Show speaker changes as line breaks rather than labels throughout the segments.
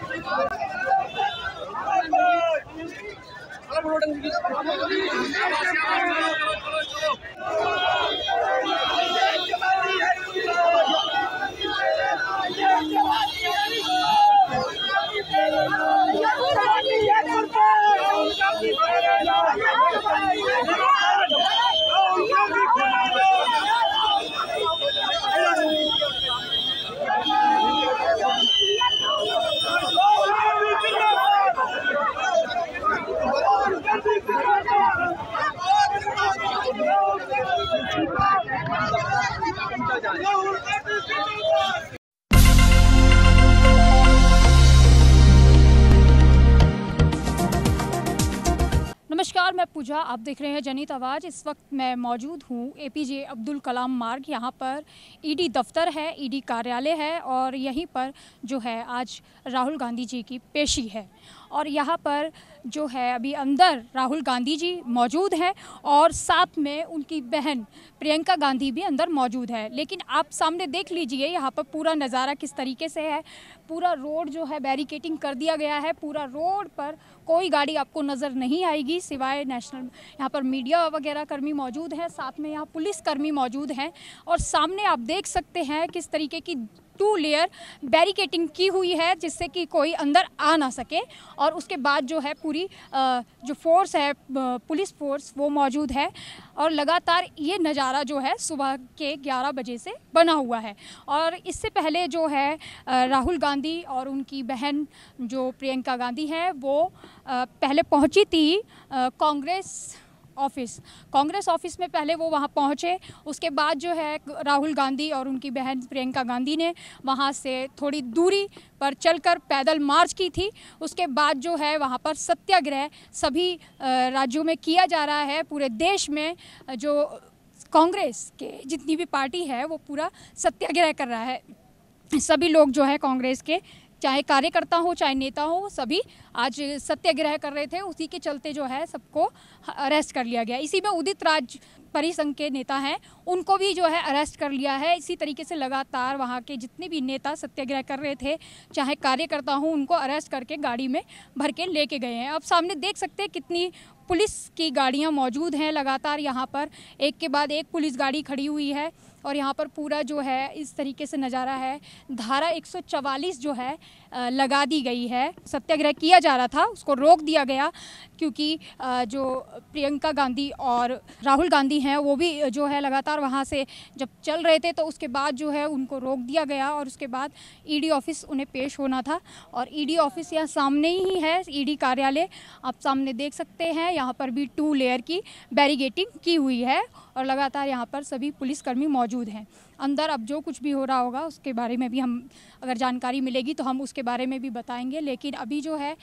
Thank you. पूजा आप देख रहे हैं जनित आवाज़ इस वक्त मैं मौजूद हूँ एपीजे अब्दुल कलाम मार्ग यहाँ पर ईडी e दफ्तर है ईडी e कार्यालय है और यहीं पर जो है आज राहुल गांधी जी की पेशी है और यहाँ पर जो है अभी अंदर राहुल गांधी जी मौजूद हैं और साथ में उनकी बहन प्रियंका गांधी भी अंदर मौजूद है लेकिन आप सामने देख लीजिए यहाँ पर पूरा नज़ारा किस तरीके से है पूरा रोड जो है बैरिकेटिंग कर दिया गया है पूरा रोड पर कोई गाड़ी आपको नज़र नहीं आएगी सिवाय नेशनल यहाँ पर मीडिया वगैरह कर्मी मौजूद हैं साथ में यहाँ पुलिस कर्मी मौजूद हैं और सामने आप देख सकते हैं किस तरीके की टू लेयर बैरिकेटिंग की हुई है जिससे कि कोई अंदर आ ना सके और उसके बाद जो है पूरी जो फोर्स है पुलिस फोर्स वो मौजूद है और लगातार ये नज़ारा जो है सुबह के 11 बजे से बना हुआ है और इससे पहले जो है राहुल गांधी और उनकी बहन जो प्रियंका गांधी है वो पहले पहुंची थी कांग्रेस ऑफिस कांग्रेस ऑफिस में पहले वो वहाँ पहुँचे उसके बाद जो है राहुल गांधी और उनकी बहन प्रियंका गांधी ने वहाँ से थोड़ी दूरी पर चलकर पैदल मार्च की थी उसके बाद जो है वहाँ पर सत्याग्रह सभी राज्यों में किया जा रहा है पूरे देश में जो कांग्रेस के जितनी भी पार्टी है वो पूरा सत्याग्रह कर रहा है सभी लोग जो है कांग्रेस के चाहे कार्यकर्ता हो चाहे नेता हो सभी आज सत्याग्रह कर रहे थे उसी के चलते जो है सबको अरेस्ट कर लिया गया इसी में उदित राज परिसंघ के नेता हैं उनको भी जो है अरेस्ट कर लिया है इसी तरीके से लगातार वहाँ के जितने भी नेता सत्याग्रह कर रहे थे चाहे कार्यकर्ता हों उनको अरेस्ट करके गाड़ी में भर के लेके गए हैं अब सामने देख सकते हैं कितनी पुलिस की गाड़ियाँ मौजूद हैं लगातार यहाँ पर एक के बाद एक पुलिस गाड़ी खड़ी हुई है और यहाँ पर पूरा जो है इस तरीके से नज़ारा है धारा 144 जो है लगा दी गई है सत्याग्रह किया जा रहा था उसको रोक दिया गया क्योंकि जो प्रियंका गांधी और राहुल गांधी हैं वो भी जो है लगातार वहाँ से जब चल रहे थे तो उसके बाद जो है उनको रोक दिया गया और उसके बाद ईडी ऑफिस उन्हें पेश होना था और ईडी ऑफिस यहाँ सामने ही है ईडी कार्यालय आप सामने देख सकते हैं यहाँ पर भी टू लेयर की बैरिगेटिंग की हुई है और लगातार यहाँ पर सभी पुलिसकर्मी मौजूद मौजूद हैं अंदर अब जो कुछ भी हो रहा होगा उसके बारे में भी हम अगर जानकारी मिलेगी तो हम उसके बारे में भी बताएंगे लेकिन अभी जो है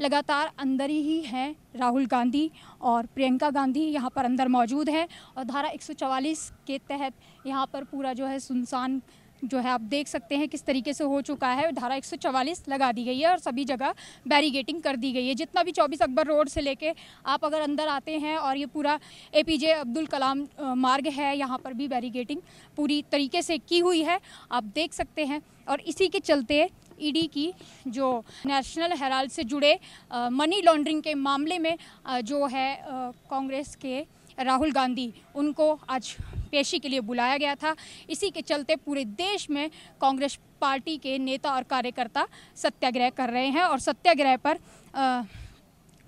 लगातार अंदर ही हैं राहुल गांधी और प्रियंका गांधी यहाँ पर अंदर मौजूद हैं और धारा 144 के तहत यहाँ पर पूरा जो है सुनसान जो है आप देख सकते हैं किस तरीके से हो चुका है धारा 144 लगा दी गई है और सभी जगह बैरीगेटिंग कर दी गई है जितना भी चौबीस अकबर रोड से लेके आप अगर अंदर आते हैं और ये पूरा एपीजे अब्दुल कलाम मार्ग है यहाँ पर भी बैरीगेटिंग पूरी तरीके से की हुई है आप देख सकते हैं और इसी के चलते ईडी e की जो नेशनल हेराल्ड से जुड़े मनी लॉन्ड्रिंग के मामले में जो है कांग्रेस के राहुल गांधी उनको आज पेशी के लिए बुलाया गया था इसी के चलते पूरे देश में कांग्रेस पार्टी के नेता और कार्यकर्ता सत्याग्रह कर रहे हैं और सत्याग्रह पर आ,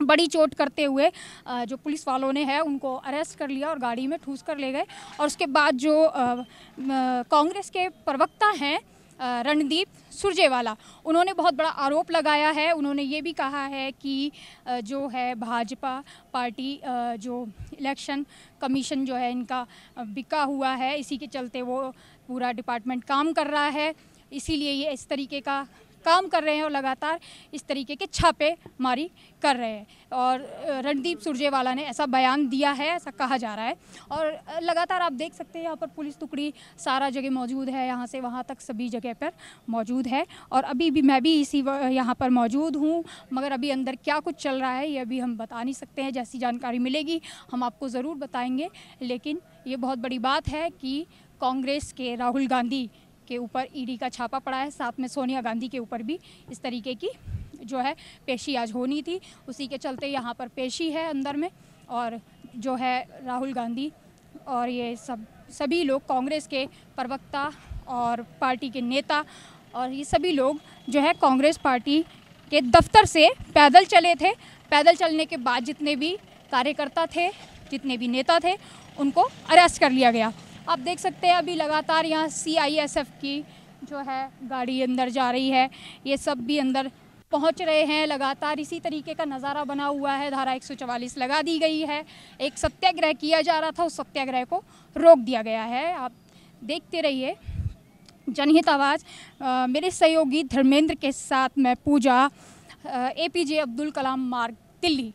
बड़ी चोट करते हुए जो पुलिस वालों ने है उनको अरेस्ट कर लिया और गाड़ी में ठूस कर ले गए और उसके बाद जो कांग्रेस के प्रवक्ता हैं रणदीप सुरजेवाला उन्होंने बहुत बड़ा आरोप लगाया है उन्होंने ये भी कहा है कि जो है भाजपा पार्टी जो इलेक्शन कमीशन जो है इनका बिका हुआ है इसी के चलते वो पूरा डिपार्टमेंट काम कर रहा है इसीलिए ये इस तरीके का काम कर रहे हैं और लगातार इस तरीके के छापे मारी कर रहे हैं और रणदीप सुरजेवाला ने ऐसा बयान दिया है ऐसा कहा जा रहा है और लगातार आप देख सकते हैं यहाँ पर पुलिस टुकड़ी सारा जगह मौजूद है यहाँ से वहाँ तक सभी जगह पर मौजूद है और अभी भी मैं भी इसी यहाँ पर मौजूद हूँ मगर अभी अंदर क्या कुछ चल रहा है ये अभी हम बता नहीं सकते हैं जैसी जानकारी मिलेगी हम आपको ज़रूर बताएँगे लेकिन ये बहुत बड़ी बात है कि कांग्रेस के राहुल गांधी के ऊपर ईडी e का छापा पड़ा है साथ में सोनिया गांधी के ऊपर भी इस तरीके की जो है पेशी आज होनी थी उसी के चलते यहाँ पर पेशी है अंदर में और जो है राहुल गांधी और ये सब सभी लोग कांग्रेस के प्रवक्ता और पार्टी के नेता और ये सभी लोग जो है कांग्रेस पार्टी के दफ्तर से पैदल चले थे पैदल चलने के बाद जितने भी कार्यकर्ता थे जितने भी नेता थे उनको अरेस्ट कर लिया गया आप देख सकते हैं अभी लगातार यहाँ सीआईएसएफ की जो है गाड़ी अंदर जा रही है ये सब भी अंदर पहुंच रहे हैं लगातार इसी तरीके का नज़ारा बना हुआ है धारा 144 लगा दी गई है एक सत्याग्रह किया जा रहा था उस सत्याग्रह को रोक दिया गया है आप देखते रहिए जनहित आवाज़ मेरे सहयोगी धर्मेंद्र के साथ मैं पूजा ए पी जे अब्दुल कलाम मार्ग दिल्ली